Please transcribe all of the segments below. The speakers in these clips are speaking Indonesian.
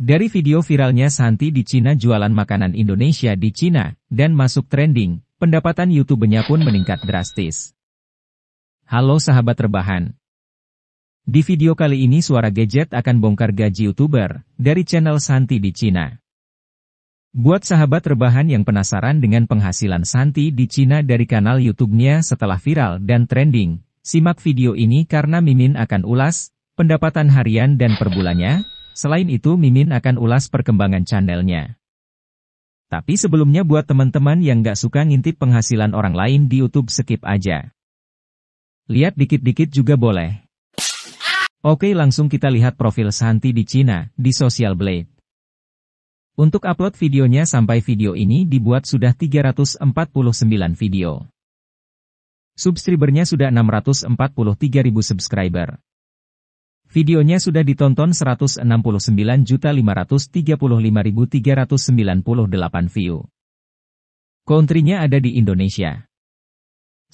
Dari video viralnya Santi di Cina jualan makanan Indonesia di Cina, dan masuk trending, pendapatan YouTube-nya pun meningkat drastis. Halo sahabat rebahan. Di video kali ini Suara Gadget akan bongkar gaji YouTuber, dari channel Santi di Cina. Buat sahabat rebahan yang penasaran dengan penghasilan Santi di Cina dari kanal YouTube-nya setelah viral dan trending, simak video ini karena Mimin akan ulas, pendapatan harian dan perbulannya, Selain itu Mimin akan ulas perkembangan channelnya. Tapi sebelumnya buat teman-teman yang gak suka ngintip penghasilan orang lain di Youtube skip aja. Lihat dikit-dikit juga boleh. Oke langsung kita lihat profil Santi di Cina, di Social Blade. Untuk upload videonya sampai video ini dibuat sudah 349 video. Subscribernya sudah 643.000 subscriber. Videonya sudah ditonton 169.535.398 view. Countrynya ada di Indonesia.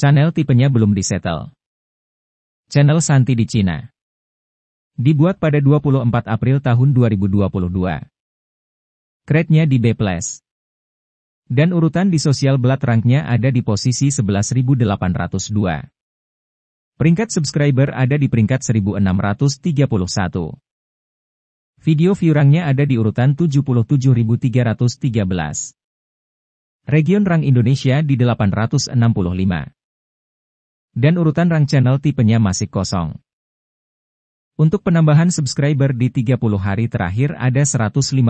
Channel tipenya belum disetel. Channel Santi di Cina. Dibuat pada 24 April tahun 2022. Kretnya di B+. Dan urutan di sosial blood ranknya ada di posisi 11.802. Peringkat subscriber ada di peringkat 1631. Video view ada di urutan 77.313. Region rang Indonesia di 865. Dan urutan rang channel tipenya masih kosong. Untuk penambahan subscriber di 30 hari terakhir ada 150.000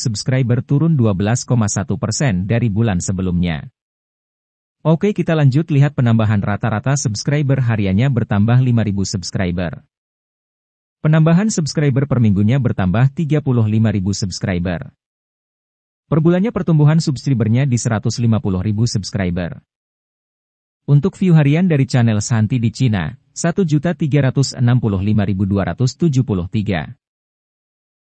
subscriber turun 12,1% dari bulan sebelumnya. Oke kita lanjut lihat penambahan rata-rata subscriber hariannya bertambah 5.000 subscriber. Penambahan subscriber per minggunya bertambah 35.000 subscriber. Per bulannya pertumbuhan subscribernya di 150.000 subscriber. Untuk view harian dari channel Santi di Cina, 1.365.273.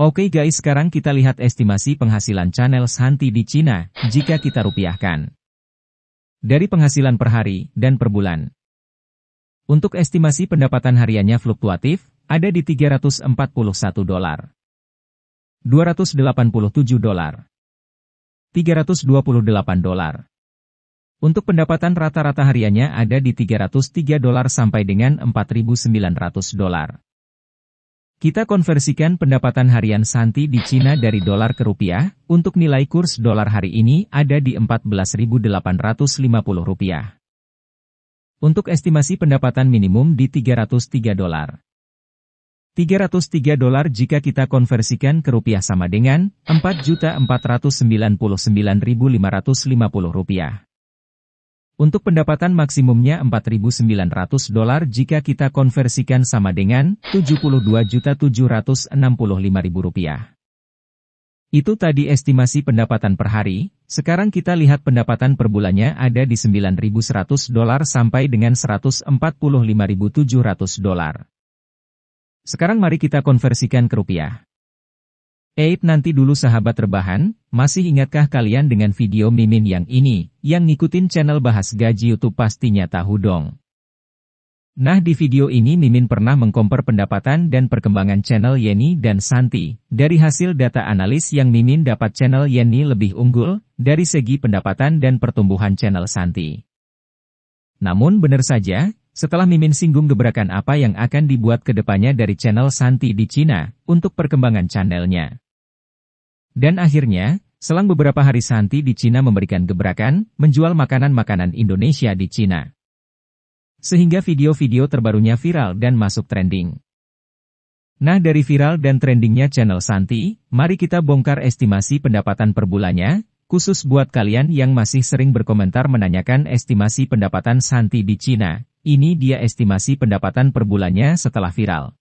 Oke guys sekarang kita lihat estimasi penghasilan channel Shanti di Cina, jika kita rupiahkan. Dari penghasilan per hari dan per bulan. Untuk estimasi pendapatan hariannya fluktuatif, ada di 341 dolar. 287 dolar. 328 dolar. Untuk pendapatan rata-rata hariannya ada di 303 dolar sampai dengan 4.900 dolar. Kita konversikan pendapatan harian Santi di Cina dari dolar ke rupiah, untuk nilai kurs dolar hari ini ada di 14.850 rupiah. Untuk estimasi pendapatan minimum di 303 dolar. 303 dolar jika kita konversikan ke rupiah sama dengan 4.499.550 rupiah. Untuk pendapatan maksimumnya 4.900 dolar jika kita konversikan sama dengan 72.765.000 rupiah. Itu tadi estimasi pendapatan per hari, sekarang kita lihat pendapatan per bulannya ada di 9.100 dolar sampai dengan 145.700 dolar. Sekarang mari kita konversikan ke rupiah. Eip nanti dulu sahabat rebahan, masih ingatkah kalian dengan video mimin yang ini, yang ngikutin channel bahas gaji YouTube pastinya tahu dong. Nah di video ini Mimin pernah mengkompar pendapatan dan perkembangan channel Yeni dan Santi. Dari hasil data analis yang Mimin dapat channel Yeni lebih unggul, dari segi pendapatan dan pertumbuhan channel Santi. Namun benar saja, setelah Mimin singgung gebrakan apa yang akan dibuat kedepannya dari channel Santi di Cina, untuk perkembangan channelnya. Dan akhirnya, selang beberapa hari Santi di Cina memberikan gebrakan, menjual makanan-makanan Indonesia di Cina. Sehingga video-video terbarunya viral dan masuk trending. Nah dari viral dan trendingnya channel Santi, mari kita bongkar estimasi pendapatan per bulannya, khusus buat kalian yang masih sering berkomentar menanyakan estimasi pendapatan Santi di Cina. Ini dia estimasi pendapatan per bulannya setelah viral.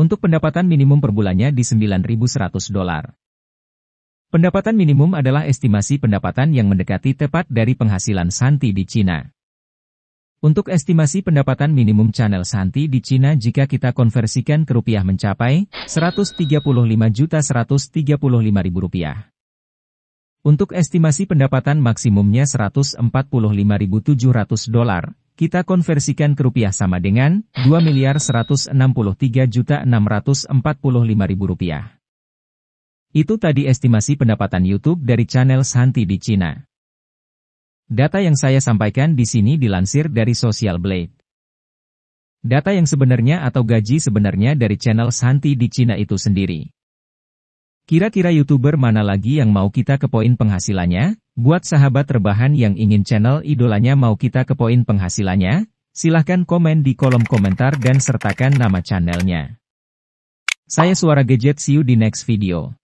Untuk pendapatan minimum per bulannya di 9.100 dolar. Pendapatan minimum adalah estimasi pendapatan yang mendekati tepat dari penghasilan Santi di Cina. Untuk estimasi pendapatan minimum channel Santi di Cina jika kita konversikan ke rupiah mencapai 135.135.000 rupiah. Untuk estimasi pendapatan maksimumnya 145.700 dolar, kita konversikan ke rupiah sama dengan 2.163.645.000 rupiah. Itu tadi estimasi pendapatan YouTube dari channel Santi di Cina. Data yang saya sampaikan di sini dilansir dari Social Blade. Data yang sebenarnya atau gaji sebenarnya dari channel Santi di Cina itu sendiri. Kira-kira YouTuber mana lagi yang mau kita ke poin penghasilannya? Buat sahabat rebahan yang ingin channel idolanya mau kita ke poin penghasilannya? Silahkan komen di kolom komentar dan sertakan nama channelnya. Saya Suara Gadget, see you di next video.